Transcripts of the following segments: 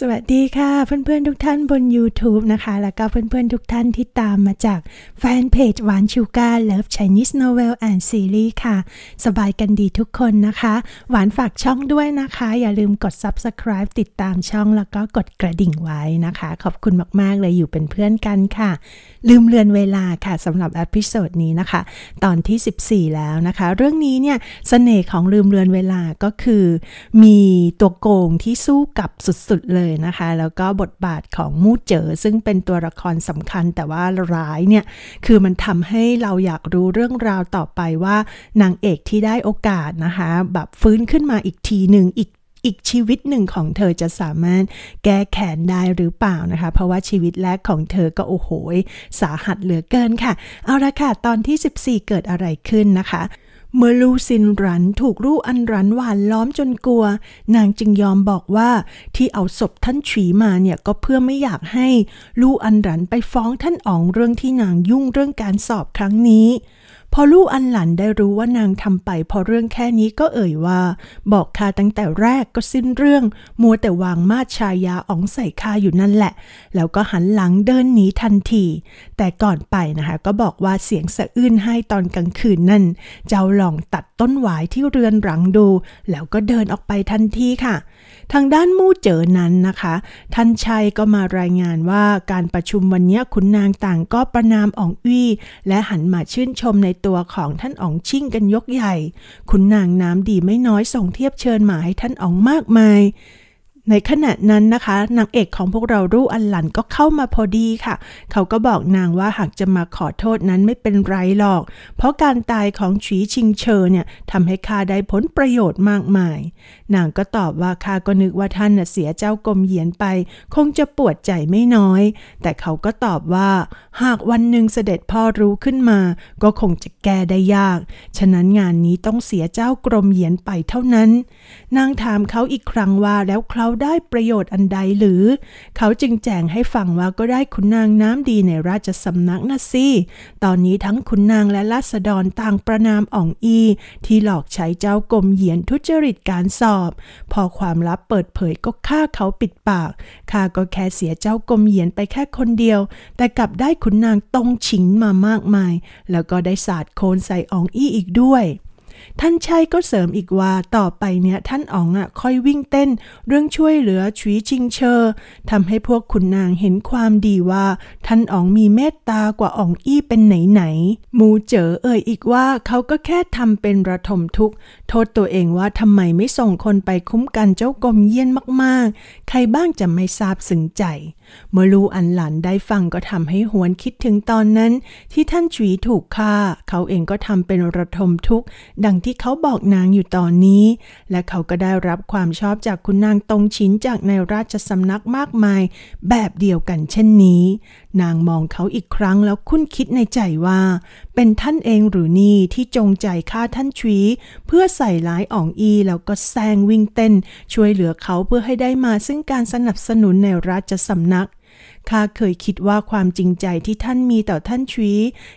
สวัสดีค่ะ เพื่อนๆทุกท่านบน YouTube นะคะ แล้วก็เพื่อนๆทุกท่านที่ตามมาจาก แฟนเพจหวานชูการ์เลิฟชนิสโนเวลแอนด์ซีรีส์ค่ะ สบายกันดีทุกคนนะคะ หวานฝากช่องด้วยนะคะ อย่าลืมกด Subscribe ติดตามช่องแล้วก็กดกระดิ่งไว้นะคะ ขอบคุณมากๆ เลยอยู่เป็นเพื่อนกันค่ะ ลืมเลือนเวลาค่ะสำหรับอพิโซดนี้นะคะ ตอนที่ 14 แล้วนะคะ เรื่องนี้เนี่ยสเสน่ห์ของลืมเลือนเวลาก็คือ มีตัวโกงที่สู้กับสุดๆเลยยนะคะแล้วก็บทบาทของมู่เจอซึ่งเป็นตัวละครสำคัญแต่ว่าร้ายเนี่ย คือมันทำให้เราอยากรู้เรื่องราวต่อไปว่า นางเอกที่ได้โอกาสนะคะแบบฟื้นขึ้นมาอีกทีหนึ่งอีกอีกชีวิตหนึ่งของเธอจะสามารถแก้แค้นได้หรือเปล่านะคะ เพราะว่าชีวิตแรกของเธอก็โอ้โหสาหัสเหลือเกินค่ะ เอาละค่ะ ตอนที่ 14 เกิดอะไรขึ้นนะคะเมื่อลูซินรันถูกลู่อันรันหวานล้อมจนกลัว นางจึงยอมบอกว่าที่เอาศพท่านฉีมาเนี่ย ก็เพื่อไม่อยากให้ ลู่อันรันไปฟ้องท่านอ๋อง เรื่องที่นางยุ่งเรื่องการสอบครั้งนี้พอลูกอันหลันได้รู้ว่านางทำไป พอเรื่องแค่นี้ก็เอ่ยว่าบอกข้าตั้งแต่แรกก็สิ้นเรื่อง มัวแต่วางมาชายาอ๋องใส่ข้าอยู่นั่นแหละแล้วก็หันหลังเดินหนีทันทีแต่ก่อนไปนะคะ ก็บอกว่าเสียงสะอื้นให้ตอนกลางคืนนั่นเจ้าลองตัดต้นหวายที่เรือนหลังดู แล้วก็เดินออกไปทันทีค่ะ ทางด้านมู่เจอนั้นนะคะ ท่านชัยก็มารายงานว่าการประชุมวันนี้คุณนางต่างก็ประนามอ๋องอี้และหันมาชื่นชมในตัวของท่านอ๋องชิ่งกันยกใหญ่ คุณนางน้ำดีไม่น้อยส่งเทียบเชิญหมาให้ท่านอ๋องมากมายในขณะนั้นนะคะนางเอกของพวกเรารูอันหลันก็เข้ามาพอดีค่ะ เขาก็บอกนางว่าหากจะมาขอโทษนั้นไม่เป็นไรหรอก เพราะการตายของฉีชิงเชอเนี่ยทำให้ข้าได้ผลประโยชน์มากมาย นางก็ตอบว่าข้าก็นึกว่าท่านเสียเจ้ากรมเหยียนไป คงจะปวดใจไม่น้อย แต่เขาก็ตอบว่า หากวันหนึ่งเสด็จพ่อรู้ขึ้นมา ก็คงจะแก้ได้ยาก ฉะนั้นงานนี้ต้องเสียเจ้ากรมเหยียนไปเท่านั้น นางถามเขาอีกครั้งว่าแล้วเขาได้ประโยชน์อันใดหรือ เขาจึงแจงให้ฟังว่าก็ได้คุณนางน้ำดีในราชสำนักนะสิตอนนี้ทั้งคุณนางและราษฎรต่างประนามอ่องอี ที่หลอกใช้เจ้ากรมเหยียนทุจริตการสอบ พอความลับเปิดเผยก็ฆ่าเขาปิดปาก ข้าก็แค่เสียเจ้ากรมเหยียนไปแค่คนเดียว แต่กลับได้คุณนางตรงฉิงมามากมาย แล้วก็ได้สาดโคนใส่อ่องอีอีกด้วยท่านชัยก็เสริมอีกว่าต่อไปเนี่ยท่านอ๋องอะ่ะค่อยวิ่งเต้นเรื่องช่วยเหลือชีชิงเชอร์ทำให้พวกขุนนางเห็นความดีว่าท่านอ๋องมีเมตตากว่าอ๋องอี้เป็นไหนไหนหมูเจ๋อเอ่ยอีกว่าเขาก็แค่ทำเป็นระทมทุกข์ โทษตัวเองว่าทำไมไม่ส่งคนไปคุ้มกันเจ้ากรมเยี่ยนมากๆ ใครบ้างจะไม่ทราบสึงใจเมื่อลูอันหลันได้ฟังก็ทำให้หวนคิดถึงตอนนั้น ที่ท่านจุยถูกฆ่า เขาเองก็ทำเป็นระทมทุกข์ ดังที่เขาบอกนางอยู่ตอนนี้ และเขาก็ได้รับความชอบจากคุณนางตรงชินจากในราชสำนักมากมาย แบบเดียวกันเช่นนี้ นางมองเขาอีกครั้งแล้วคุ้นคิดในใจว่า เป็นท่านเองหรือนี่ที่จงใจฆ่าท่านชีเพื่อใส่ร้ายอ่องอี แล้วก็แซงวิ่งเต้น ช่วยเหลือเขาเพื่อให้ได้มา ซึ่งการสนับสนุนในราชสำนักข้าเคยคิดว่าความจริงใจที่ท่านมีต่อท่านชี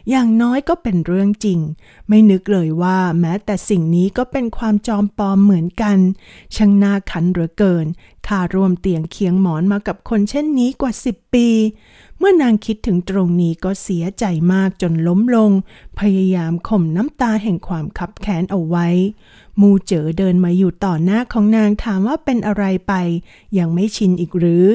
อย่างน้อยก็เป็นเรื่องจริง ไม่นึกเลยว่าแม้แต่สิ่งนี้ก็เป็นความจอมปลอมเหมือนกันช่างน่าขันเหลือเกินข้าร่วมเตียงเคียงหมอนมากับคนเช่นนี้กว่าสิบปีเมื่อนางคิดถึงตรงนี้ก็เสียใจมากจนล้มลง พยายามข่มน้ำตาแห่งความขับแค้นเอาไว้ มูเจอเดินมาอยู่ต่อหน้าของนางถามว่าเป็นอะไรไป ยังไม่ชินอีกหรือ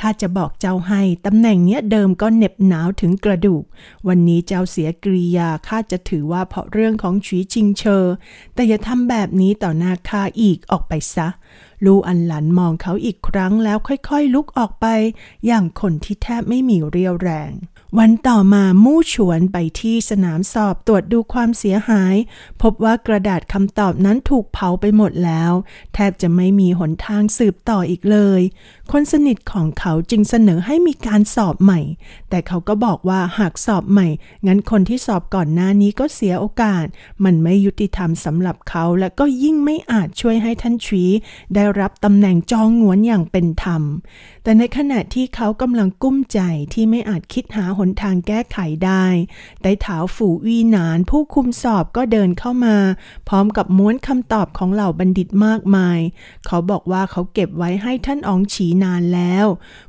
ข้าจะบอกเจ้าให้ตำแหน่งเนี้ยเดิมก็เหน็บหนาวถึงกระดูก วันนี้เจ้าเสียกริยา ข้าจะถือว่าเพราะเรื่องของชีชิงเชอ แต่อย่าทำแบบนี้ต่อหน้าข้าอีกออกไปซะลูอันหลันมองเขาอีกครั้งแล้วค่อยๆลุกออกไปอย่างคนที่แทบไม่มีเรียวแรง วันต่อมามู่ชวนไปที่สนามสอบตรวจดูความเสียหาย พบว่ากระดาษคำตอบนั้นถูกเผาไปหมดแล้ว แทบจะไม่มีหนทางสืบต่ออีกเลยคนสนิทของเขาจึงเสนอให้มีการสอบใหม่ แต่เขาก็บอกว่าหากสอบใหม่ งั้นคนที่สอบก่อนหน้านี้ก็เสียโอกาส มันไม่ยุติธรรมสำหรับเขาและก็ยิ่งไม่อาจช่วยให้ท่านชีได้รับตำแหน่งจองงวนอย่างเป็นธรรม แต่ในขณะที่เขากำลังกุ้มใจที่ไม่อาจคิดหาหนทางแก้ไขได้ไต้เท้าฝูวีนานผู้คุมสอบก็เดินเข้ามาพร้อมกับม้วนคำตอบของเหล่าบัณฑิตมากมาย เขาบอกว่าเขาเก็บไว้ให้ท่านอองฉีนานแล้ว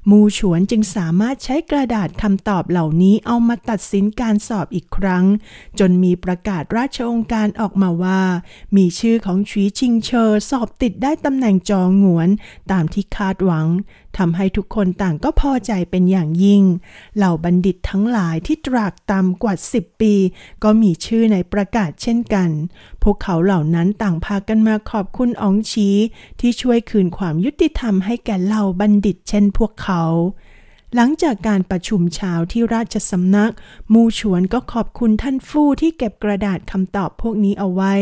มูฉวนจึงสามารถใช้กระดาษคำตอบเหล่านี้เอามาตัดสินการสอบอีกครั้ง จนมีประกาศราชองค์การออกมาว่ามีชื่อของชีชิงเชอ สอบติดได้ตำแหน่งจองหงวนตามที่คาดหวังทำให้ทุกคนต่างก็พอใจเป็นอย่างยิ่ง เหล่าบัณฑิตทั้งหลายที่ตรากตามกว่าสิบปี ก็มีชื่อในประกาศเช่นกัน พวกเขาเหล่านั้นต่างพากันมาขอบคุณอองชีที่ช่วยคืนความยุติธรรมให้แก่เหล่าบัณฑิตเช่นพวกเขาหลังจากการประชุมเช้าที่ราชสำนัก มูชวนก็ขอบคุณท่านฟู่ที่เก็บกระดาษคำตอบพวกนี้เอาไว้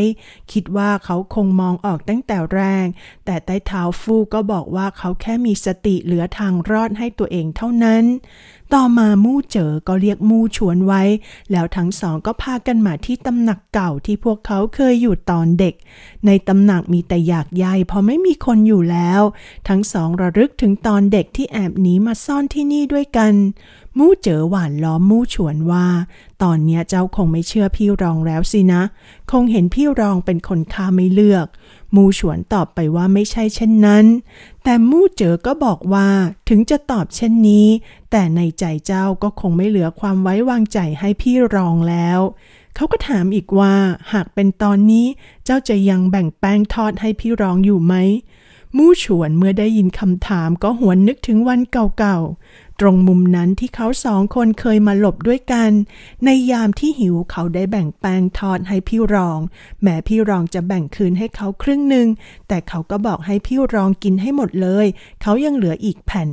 คิดว่าเขาคงมองออกตั้งแต่แรก แต่ใต้เท้าฟู่ก็บอกว่าเขาแค่มีสติเหลือทางรอดให้ตัวเองเท่านั้นต่อมามู่เจอก็เรียกมู่ชวนไว้ แล้วทั้งสองก็พากันมาที่ตำหนักเก่าที่พวกเขาเคยอยู่ตอนเด็ก ในตำหนักมีแต่อยากใยเพราะไม่มีคนอยู่แล้ว ทั้งสองระลึกถึงตอนเด็กที่แอบหนีมาซ่อนที่นี่ด้วยกัน มู่เจอหวานล้อมมู่ชวนว่า ตอนเนี้ยเจ้าคงไม่เชื่อพี่รองแล้วสินะ คงเห็นพี่รองเป็นคนฆ่าไม่เลือกมูฉวนตอบไปว่าไม่ใช่เช่นนั้น แต่มู่เจ๋อก็บอกว่าถึงจะตอบเช่นนี้ แต่ในใจเจ้าก็คงไม่เหลือความไว้วางใจให้พี่รองแล้ว เขาก็ถามอีกว่า หากเป็นตอนนี้เจ้าจะยังแบ่งแป้งทอดให้พี่รองอยู่ไหม มู่ฉวนเมื่อได้ยินคำถามก็หวนนึกถึงวันเก่าตรงมุมนั้นที่เขาสองคนเคยมาหลบด้วยกัน ในยามที่หิวเขาได้แบ่งแปงทอดให้พี่รอง แม้พี่รองจะแบ่งคืนให้เขาครึ่งหนึ่ง แต่เขาก็บอกให้พี่รองกินให้หมดเลย เขายังเหลืออีกแผ่น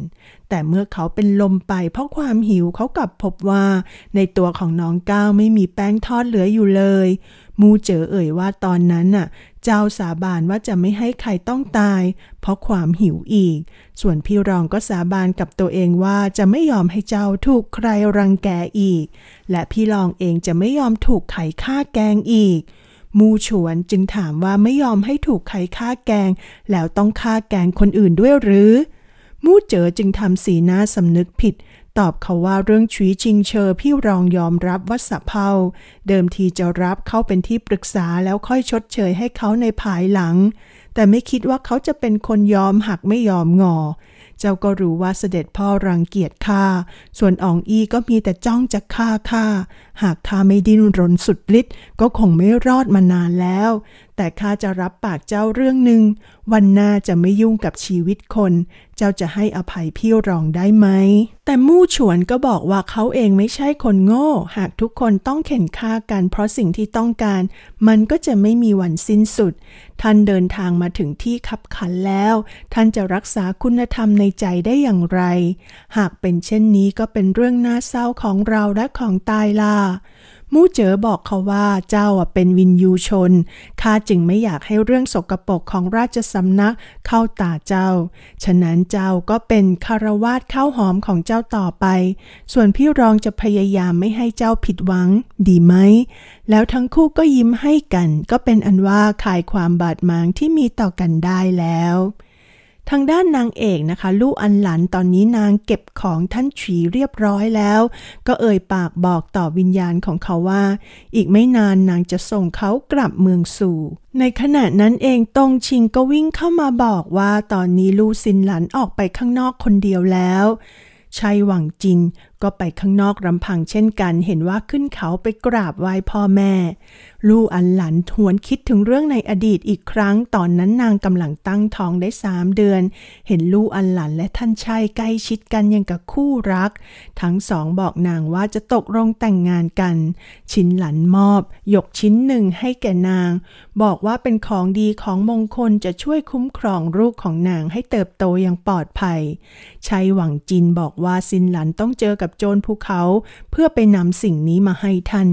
แต่เมื่อเขาเป็นลมไป เพราะความหิวเขากลับพบว่า ในตัวของน้องก้าวไม่มีแป้งทอดเหลืออยู่เลย มูเจ๋อเอ่ยว่าตอนนั้นน่ะเจ้าสาบานว่าจะไม่ให้ใครต้องตาย เพราะความหิวอีก ส่วนพี่รองก็สาบานกับตัวเองว่าจะไม่ยอมให้เจ้าถูกใครรังแกอีก และพี่รองเองจะไม่ยอมถูกไขฆ่าแกงอีก มูฉวนจึงถามว่าไม่ยอมให้ถูกไขฆ่าแกงแล้วต้องฆ่าแกงคนอื่นด้วยหรือ มู่เจ๋อจึงทำสีหน้าสำนึกผิดตอบเขาว่าเรื่องชียชิงเชอพี่รองยอมรับวัาสะเพาเดิมทีจะรับเขาเป็นที่ปรึกษาแล้วค่อยชดเชยให้เขาในภายหลัง แต่ไม่คิดว่าเขาจะเป็นคนยอมหักไม่ยอม งอ เจ้าก็รู้ว่าเสด็จพ่อรังเกียจข้าส่วนอองอีก็มีแต่จ้องจะฆ่าข้าหากข้าไม่ดิ้นรนสุดฤทธิ์ก็คงไม่รอดมานานแล้วแต่ข้าจะรับปากเจ้าเรื่องหนึ่ง วันหน้าจะไม่ยุ่งกับชีวิตคน เจ้าจะให้อภัยพี่รองได้ไหม แต่มู่ฉวนก็บอกว่าเขาเองไม่ใช่คนโง่ หากทุกคนต้องเข็นฆ่ากันเพราะสิ่งที่ต้องการ มันก็จะไม่มีวันสิ้นสุด ท่านเดินทางมาถึงที่ขับขันแล้ว ท่านจะรักษาคุณธรรมในใจได้อย่างไร หากเป็นเช่นนี้ก็เป็นเรื่องน่าเศร้าของเราและของตายล่ะมู่เจ๋อบอกเขาว่าเจ้าเป็นวินยูชนข้าจึงไม่อยากให้เรื่องสกปรกของราชสำนักเข้าตาเจ้า ฉะนั้นเจ้าก็เป็นคารวาสข้าวหอมของเจ้าต่อไป ส่วนพี่รองจะพยายามไม่ให้เจ้าผิดหวัง ดีไหมแล้วทั้งคู่ก็ยิ้มให้กัน ก็เป็นอันว่าคลายความบาดหมางที่มีต่อกันได้แล้วทางด้านนางเอกนะคะ ลู่อันหลันตอนนี้นางเก็บของท่านฉีเรียบร้อยแล้ว ก็เอ่ยปากบอกต่อวิญญาณของเขาว่า อีกไม่นานนางจะส่งเขากลับเมืองสู่ ในขณะนั้นเองตงชิงก็วิ่งเข้ามาบอกว่าตอนนี้ลู่ซินหลันออกไปข้างนอกคนเดียวแล้วชัยหวังจินก็ไปข้างนอกรำพังเช่นกัน เห็นว่าขึ้นเขาไปกราบไหว้พ่อแม่ ลู่อันหลันทวนคิดถึงเรื่องในอดีตอีกครั้งตอนนั้นนางกำลังตั้งท้องได้สามเดือน เห็นลู่อันหลันและท่านชายใกล้ชิดกันอย่างกับคู่รัก ทั้งสองบอกนางว่าจะตกลงแต่งงานกัน ชิ้นหลันมอบ ยกชิ้นหนึ่งให้แก่นาง บอกว่าเป็นของดีของมงคลจะช่วยคุ้มครองลูกของนางให้เติบโตอย่างปลอดภัยชายหวังจินบอกว่าสินหลันต้องเจอกับับโจรภูเขาเพื่อไปนำสิ่งนี้มาให้ท่าน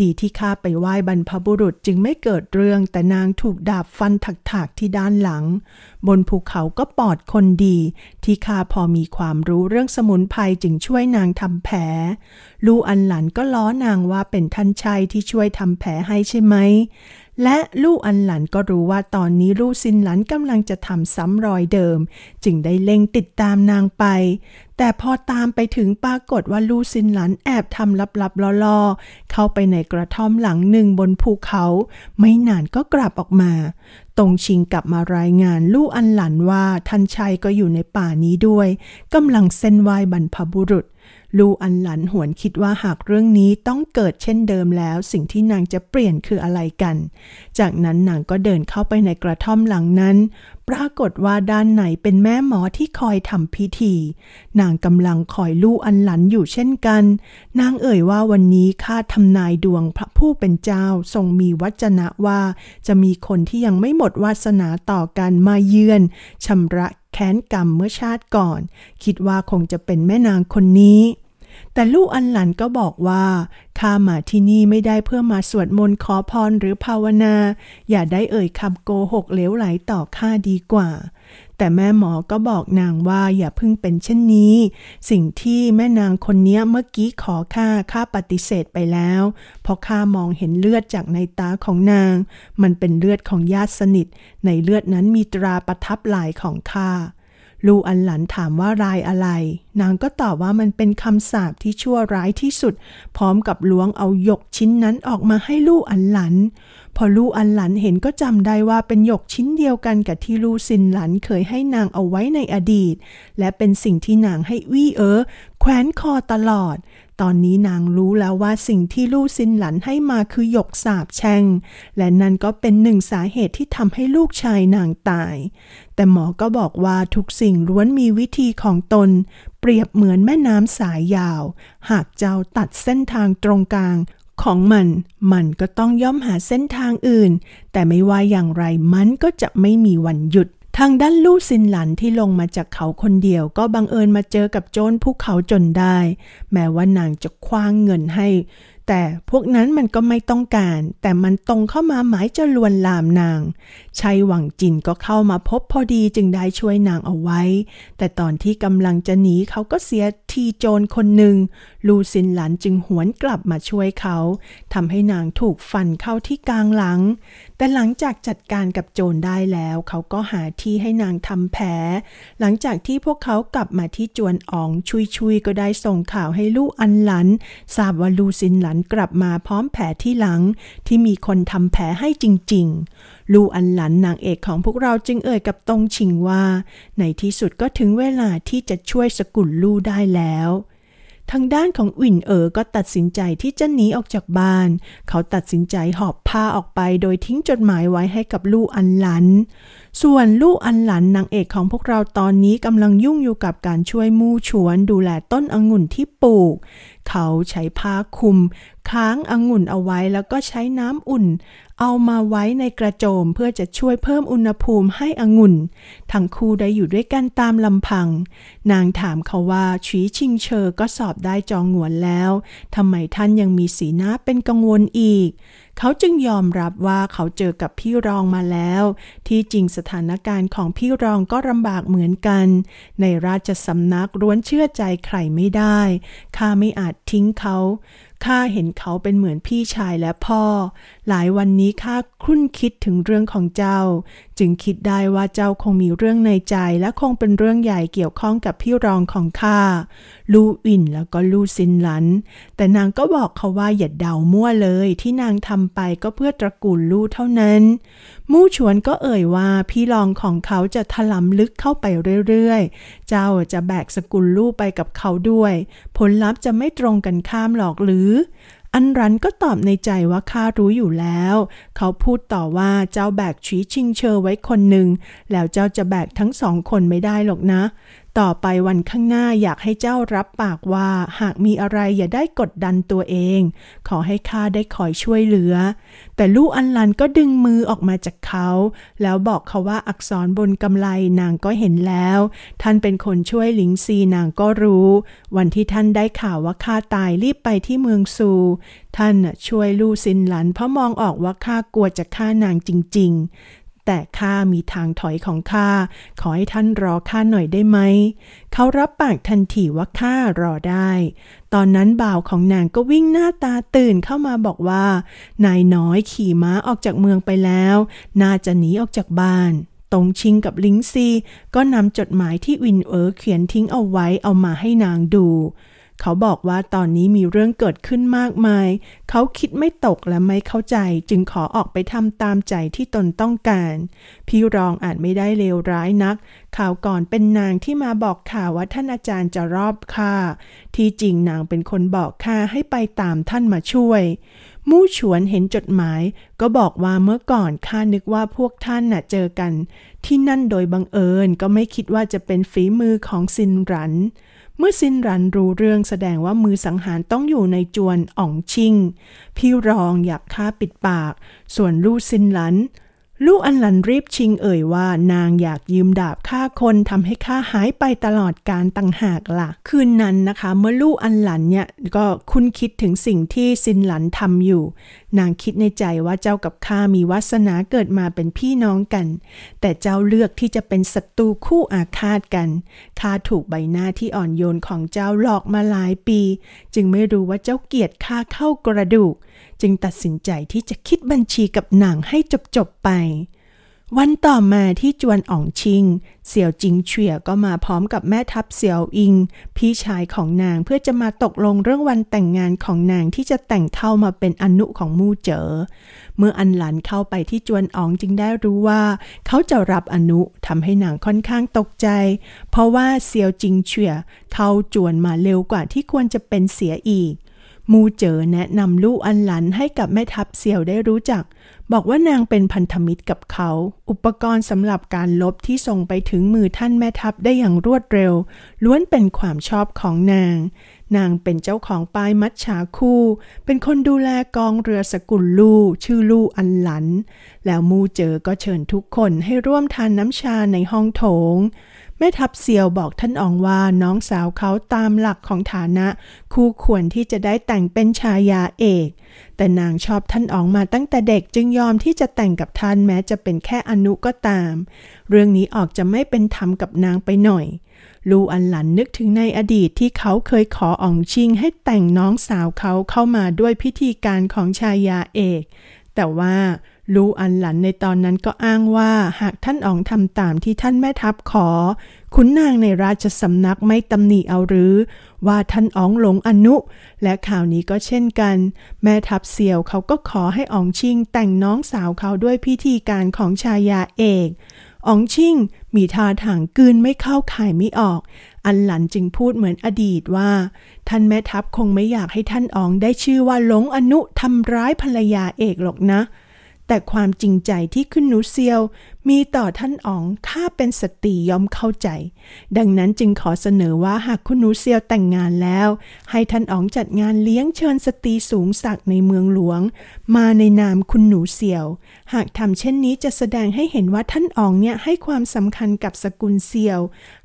ดีที่ข้าไปไหว้บรรพบุรุษจึงไม่เกิดเรื่องแต่นางถูกดาบฟันถักกที่ด้านหลัง บนภูเขาก็ปอดคนดีที่ข้าพอมีความรู้เรื่องสมุนไพรจึงช่วยนางทำแผล ลูอันหลันก็ล้อนางว่าเป็นท่านชายที่ช่วยทำแผลให้ใช่ไหมและลู่อันหลันก็รู้ว่าตอนนี้ลู่ซินหลันกำลังจะทำซ้ำรอยเดิม จึงได้เล็งติดตามนางไป แต่พอตามไปถึงปรากฏว่าลู่ซินหลันแอบทำลับๆล่อๆ เข้าไปในกระท่อมหลังหนึ่งบนภูเขา ไม่นานก็กลับออกมา ตรงชิงกลับมารายงานลู่อันหลันว่าท่านชายก็อยู่ในป่านี้ด้วยกำลังเส้นไหวบรรพบุรุษลูอันหลันหวนคิดว่าหากเรื่องนี้ต้องเกิดเช่นเดิมแล้วสิ่งที่นางจะเปลี่ยนคืออะไรกัน จากนั้นนางก็เดินเข้าไปในกระท่อมหลังนั้น ปรากฏว่าด้านไหนเป็นแม่หมอที่คอยทำพิธี นางกำลังคอยลูอันหลันอยู่เช่นกัน นางเอ่ยว่าวันนี้ข้าทำนายดวงพระผู้เป็นเจ้าทรงมีวัจนะว่าจะมีคนที่ยังไม่หมดวาสนาต่อกันมาเยือนชำระแค้นกรรมเมื่อชาติก่อน คิดว่าคงจะเป็นแม่นางคนนี้แต่ลูกอันหลันก็บอกว่าข้ามาที่นี่ไม่ได้เพื่อมาสวดมนต์ขอพรหรือภาวนา อย่าได้เอ่ยคำโกหกเลวไหลต่อข้าดีกว่า แต่แม่หมอก็บอกนางว่าอย่าพึ่งเป็นเช่นนี้ สิ่งที่แม่นางคนนี้เมื่อกี้ขอข้าข้าปฏิเสธไปแล้วเพราะข้ามองเห็นเลือดจากในตาของนาง มันเป็นเลือดของญาติสนิท ในเลือดนั้นมีตราประทับลายของข้าลูอันหลันถามว่ารายอะไร นางก็ตอบว่ามันเป็นคำสาปที่ชั่วร้ายที่สุด พร้อมกับล้วงเอาหยกชิ้นนั้นออกมาให้ลูอันหลัน พอลูอันหลันเห็นก็จำได้ว่าเป็น หยกชิ้นเดียวกัน กับที่ลูซินหลันเคยให้นางเอาไว้ในอดีต และเป็นสิ่งที่นางให้วี่เอ๋อแขวนคอตลอดตอนนี้นางรู้แล้วว่าสิ่งที่ลู่ซินหลันให้มาคือหยกสาบแช่งและนั่นก็เป็นหนึ่งสาเหตุที่ทำให้ลูกชายนางตายแต่หมอก็บอกว่าทุกสิ่งล้วนมีวิธีของตนเปรียบเหมือนแม่น้ำสายยาวหากเจ้าตัดเส้นทางตรงกลางของมันมันก็ต้องย่อมหาเส้นทางอื่นแต่ไม่ว่าอย่างไรมันก็จะไม่มีวันหยุดทางด้านลู่ซินหลันที่ลงมาจากเขาคนเดียวก็บังเอิญมาเจอกับโจรผู้เขาจนได้ แม้ว่านางจะคว้างเงินให้แต่พวกนั้นมันก็ไม่ต้องการ แต่มันตรงเข้ามาหมายจะลวนลามนางชัยหวังจินก็เข้ามาพบพอดีจึงได้ช่วยนางเอาไว้ แต่ตอนที่กำลังจะหนี เขาก็เสียทีโจรคนหนึ่งลูซินหลันจึงหวนกลับมาช่วยเขาทำให้นางถูกฟันเข้าที่กลางหลัง แต่หลังจากจัดการกับโจรได้แล้ว เขาก็หาที่ให้นางทำแผล หลังจากที่พวกเขากลับมาที่จวนอ๋องชุยชุยก็ได้ส่งข่าวให้ลูกอันหลัน ทราบว่าลูซินหลันานกลับมาพร้อมแผลที่หลังที่มีคนทำแผลให้จริงๆ ลูอันหลันนางเอกของพวกเราจึงเอ่ยกับตงชิงว่าในที่สุดก็ถึงเวลาที่จะช่วยสกุลลู่ได้แล้ว ทางด้านของอิ่นเอ๋อก็ตัดสินใจที่จะหนีออกจากบ้าน เขาตัดสินใจหอบผ้าออกไป โดยทิ้งจดหมายไว้ให้กับลู่อันหลัน ส่วนลู่อันหลันนางเอกของพวกเราตอนนี้กำลังยุ่งอยู่กับการช่วยมู่ชวนดูแลต้นองุ่นที่ปลูกเขาใช้ผ้าคุม ค้างอางุ่นเอาไว้แล้วก็ใช้น้ำอุ่นเอามาไว้ในกระโจมเพื่อจะช่วยเพิ่มอุณหภูมิให้องุ่น ทั้งคู่ได้อยู่ด้วยกันตามลำพัง นางถามเขาว่าชีชิงเชอก็สอบได้จองหวนแล้วทำไมท่านยังมีสีหน้าเป็นกังวลอีกเขาจึงยอมรับว่าเขาเจอกับพี่รองมาแล้ว ที่จริงสถานการณ์ของพี่รองก็ลำบากเหมือนกัน ในราชสำนักร้วนเชื่อใจใครไม่ได้ข้าไม่อาจทิ้งเขาข้าเห็นเขาเป็นเหมือนพี่ชายและพ่อ หลายวันนี้ข้าคุ้นคิดถึงเรื่องของเจ้า จึงคิดได้ว่าเจ้าคงมีเรื่องในใจ และคงเป็นเรื่องใหญ่เกี่ยวข้องกับพี่รองของข้าลู่อินแล้วก็ลู่ซินหลัน แต่นางก็บอกเขาว่าอย่าเดามั่วเลยที่นางทำไปก็เพื่อตระกูลลู่เท่านั้นมู่ชวนก็เอ่ยว่าพี่รองของเขาจะถลำลึกเข้าไปเรื่อยๆ เจ้าจะแบกสกุลลูกไปกับเขาด้วย ผลลัพธ์จะไม่ตรงกันข้ามหรอกหรือ อันรันก็ตอบในใจว่าข้ารู้อยู่แล้ว เขาพูดต่อว่าเจ้าแบกชีชิงเชอไว้คนหนึ่ง แล้วเจ้าจะแบกทั้งสองคนไม่ได้หรอกนะต่อไปวันข้างหน้าอยากให้เจ้ารับปากว่าหากมีอะไรอย่าได้กดดันตัวเอง ขอให้ข้าได้คอยช่วยเหลือ แต่ลูกอันลันก็ดึงมือออกมาจากเขา แล้วบอกเขาว่าอักษรบนกำไลนางก็เห็นแล้ว ท่านเป็นคนช่วยหลิงซีนางก็รู้ วันที่ท่านได้ข่าวว่าข้าตายรีบไปที่เมืองซูท่านช่วยลู่ซินหลันเพราะมองออกว่าข้ากลัวจะฆ่านางจริงแต่ข้ามีทางถอยของข้าขอให้ท่านรอข้าหน่อยได้ไหม เขารับปากทันทีว่าข้ารอได้ ตอนนั้นบ่าวของนางก็วิ่งหน้าตาตื่นเข้ามาบอกว่า นายน้อยขี่ม้าออกจากเมืองไปแล้ว น่าจะหนีออกจากบ้านตงชิงกับลิงซีก็นำจดหมายที่วินเอ๋อเขียนทิ้งเอาไว้ เอามาให้นางดูเขาบอกว่าตอนนี้มีเรื่องเกิดขึ้นมากมาย เขาคิดไม่ตกและไม่เข้าใจจึงขอออกไปทำตามใจที่ตนต้องการพี่รองอาจไม่ได้เลวร้ายนัก ข่าวก่อนเป็นนางที่มาบอกข่าวว่า ท่านอาจารย์จะรอบค่าที่จริงนางเป็นคนบอกข้าให้ไปตามท่านมาช่วยมู่ฉวนเห็นจดหมาย ก็บอกว่าเมื่อก่อน ข้านึกว่าพวกท่านน่ะเจอกัน ที่นั่นโดยบังเอิญก็ไม่คิดว่าจะเป็นฝีมือของซินรันเมื่อซินรันรู้เรื่องแสดงว่ามือสังหารต้องอยู่ในจวนอ่องชิงพี่รองอยากฆ่าปิดปาก ส่วนลู่ซินหลันลูกอันหลันรีบชิงเอ่ยว่านางอยากยืมดาบฆ่าคนทำให้ข้าหายไปตลอดการต่างหากละ่ะคืนนั้นนะคะเมื่อลูกอันหลันเนี่ยก็คุณคิดถึงสิ่งที่ซินหลันทำอยู่ นางคิดในใจว่าเจ้ากับข้ามีวาสนา เกิดมาเป็นพี่น้องกัน แต่เจ้าเลือกที่จะเป็นศัตรูคู่อาฆาตกันข้าถูกใบหน้าที่อ่อนโยนของเจ้าหลอกมาหลายปี จึงไม่รู้ว่าเจ้าเกลียดข้าเข้ากระดูกจึงตัดสินใจที่จะคิดบัญชีกับหนังให้จบๆไป วันต่อมาที่จวนอ๋องชิง เสี่ยวจิงเฉียก็มาพร้อมกับแม่ทัพเสี่ยวอิง พี่ชายของนางเพื่อจะมาตกลงเรื่องวันแต่งงานของนางที่จะแต่งเท่ามาเป็นอนุของมู่เจอเมื่ออันหลันเข้าไปที่จวนอ๋องจึงได้รู้ว่า เขาจะรับอนุทำให้นางค่อนข้างตกใจ เพราะว่าเสี่ยวจิงเฉียเข้าจวนมาเร็วกว่าที่ควรจะเป็นเสียอีกมูเจอแนะนำลู่อันหลันให้กับแม่ทัพเสี่ยวได้รู้จัก บอกว่านางเป็นพันธมิตรกับเขา อุปกรณ์สำหรับการลบที่ส่งไปถึงมือท่านแม่ทัพได้อย่างรวดเร็วล้วนเป็นความชอบของนาง นางเป็นเจ้าของป้ายมัดฉาคู่ เป็นคนดูแลกองเรือสกุลลู่ชื่อลู่อันหลัน แล้วมูเจอก็เชิญทุกคนให้ร่วมทานน้ำชาในห้องโถงแม่ทัพเสียวบอกท่านอองว่าน้องสาวเขาตามหลักของฐานะ คู่ควรที่จะได้แต่งเป็นชายาเอก แต่นางชอบท่านอองมาตั้งแต่เด็กจึงยอมที่จะแต่งกับท่านแม้จะเป็นแค่อนุก็ตาม เรื่องนี้ออกจะไม่เป็นธรรมกับนางไปหน่อย ลูอันหลันนึกถึงในอดีตที่เขาเคยขออองชิงให้แต่งน้องสาวเขาเข้ามาด้วยพิธีการของชายาเอก แต่ว่าลูอันหลันในตอนนั้นก็อ้างว่าหากท่านอ๋องทำตามที่ท่านแม่ทัพขอขุนนางในราชสำนักไม่ตำหนิเอาหรือ ว่าท่านอ๋องหลงอนุ และข่าวนี้ก็เช่นกัน แม่ทัพเสี่ยวเขาก็ขอให้อ๋องชิงแต่งน้องสาวเขาด้วยพิธีการของชายาเอกอ๋องชิง มีท่าทางกืนไม่เข้าข่ายไม่ออก อันหลันจึงพูดเหมือนอดีตว่า ท่านแม่ทัพคงไม่อยากให้ท่านอ๋องได้ชื่อว่าหลงอนุทำร้ายภรรยาเอกหรอกนะแต่ความจริงใจที่ขึ้นนูเซียวมีต่อท่านอ๋องถ้าเป็นสตรียอมเข้าใจ ดังนั้นจึงขอเสนอว่าหากคุณหนูเซียวแต่งงานแล้ว ให้ท่านอ๋องจัดงานเลี้ยงเชิญสตรีสูงสักในเมืองหลวง มาในนามคุณหนูเซียว หากทำเช่นนี้จะแสดงให้เห็นว่าท่านอ๋องเนี่ยให้ความสำคัญกับสกุลเซียว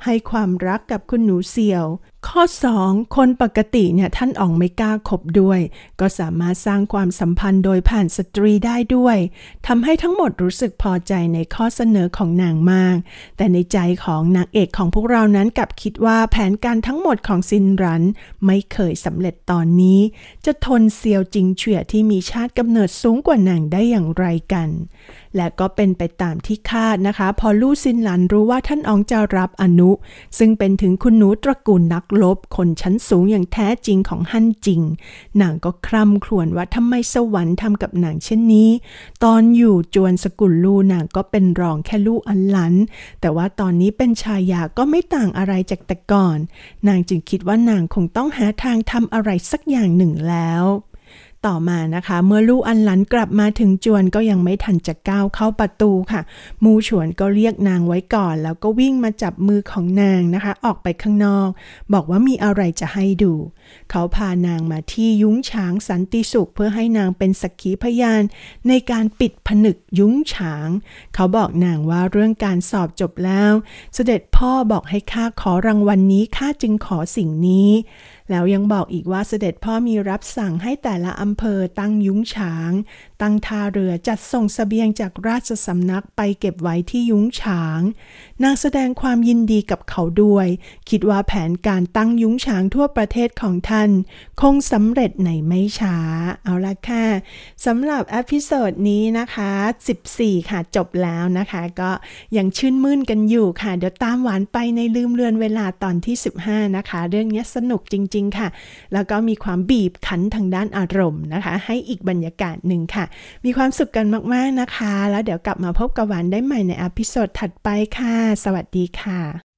ให้ความรักกับคุณหนูเซียว ข้อ 2 คนปกติเนี่ยท่านอ๋องไม่กล้าคบด้วย ก็สามารถสร้างความสัมพันธ์โดยผ่านสตรีได้ด้วยทำให้ทั้งหมดรู้สึกพอใจในข้อเสนอของนางมาก แต่ในใจของนางเอกของพวกเรานั้นกลับคิดว่าแผนการทั้งหมดของซินรันไม่เคยสำเร็จตอนนี้ จะทนเซียวจิงเฉียที่มีชาติกำเนิดสูงกว่านางได้อย่างไรกันและก็เป็นไปตามที่คาดนะคะ พอลู่ซินหลันรู้ว่าท่านอองจะรับอนุ ซึ่งเป็นถึงคุณหนูตระกูลนักลบคนชั้นสูงอย่างแท้จริงของฮั่นจิงนางก็คร่ำครวญว่าทำไมสวรรค์ทำกับนางเช่นนี้ ตอนอยู่จวนสกุลลู่นางก็เป็นรองแค่ลู่อันหลันแต่ว่าตอนนี้เป็นชายาก็ไม่ต่างอะไรจากแต่ก่อน นางจึงคิดว่านางคงต้องหาทางทำอะไรสักอย่างหนึ่งแล้วต่อมานะคะเมื่อลู่อันหลันกลับมาถึงจวนก็ยังไม่ทันจะก้าวเข้าประตูค่ะ มูฉวนก็เรียกนางไว้ก่อนแล้วก็วิ่งมาจับมือของนางนะคะ ออกไปข้างนอก บอกว่ามีอะไรจะให้ดู เขาพานางมาที่ยุ้งฉางสันติสุขเพื่อให้นางเป็นสักขีพยาน ในการปิดผนึกยุ้งฉาง เขาบอกนางว่าเรื่องการสอบจบแล้ว เสด็จพ่อบอกให้ข้าขอรางวัลนนี้ข้าจึงขอสิ่งนี้แล้วยังบอกอีกว่าเสด็จพ่อมีรับสั่งให้แต่ละอำเภอตั้งยุ้งฉางตั้งท่าเรือจัดส่งสเสบียงจากราชสำนักไปเก็บไว้ที่ยุ้งฉางนางแสดงความยินดีกับเขาด้วย คิดว่าแผนการตั้งยุ้งฉางทั่วประเทศของท่าน คงสำเร็จในไม่ช้า เอาละค่ะสำหรับอพิโซดนี้นะคะ 14 ค่ะ จบแล้วนะคะ ก็ยังชื่นมื่นกันอยู่ค่ะ เดี๋ยวตามหวานไปในลืมเลือนเวลาตอนที่ 15 นะคะ เรื่องนี้สนุกจริงๆค่ะ แล้วก็มีความบีบคั้นทางด้านอารมณ์นะคะ ให้อีกบรรยากาศหนึ่งค่ะมีความสุขกันมากๆ นะคะ แล้วเดี๋ยวกลับมาพบกับหวานได้ใหม่ในอพิโซดถัดไปค่ะ สวัสดีค่ะ